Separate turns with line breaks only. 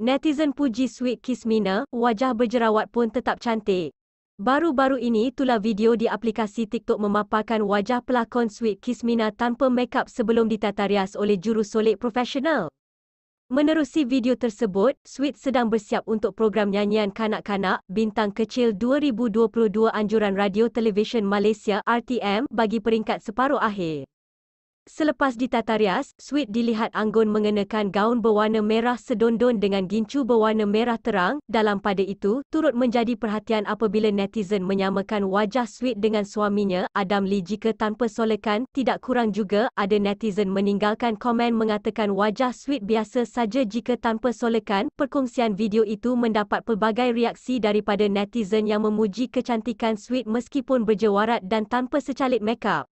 Netizen puji Sweet Kismina, wajah berjerawat pun tetap cantik. Baru-baru ini tular video di aplikasi TikTok memaparkan wajah pelakon Sweet Kismina tanpa makeup sebelum ditata rias oleh jurusolek profesional. Menerusi video tersebut, Sweet sedang bersiap untuk program nyanyian kanak-kanak Bintang Kecil 2022 Anjuran Radio Television Malaysia RTM bagi peringkat separuh akhir. Selepas ditata rias, Sweet dilihat anggun mengenakan gaun berwarna merah sedondon dengan gincu berwarna merah terang. Dalam pada itu, turut menjadi perhatian apabila netizen menyamakan wajah Sweet dengan suaminya, Adam Lee jika tanpa solekan, tidak kurang juga, ada netizen meninggalkan komen mengatakan wajah Sweet biasa saja jika tanpa solekan. Perkongsian video itu mendapat pelbagai reaksi daripada netizen yang memuji kecantikan Sweet meskipun berjewarat dan tanpa secalit mekap.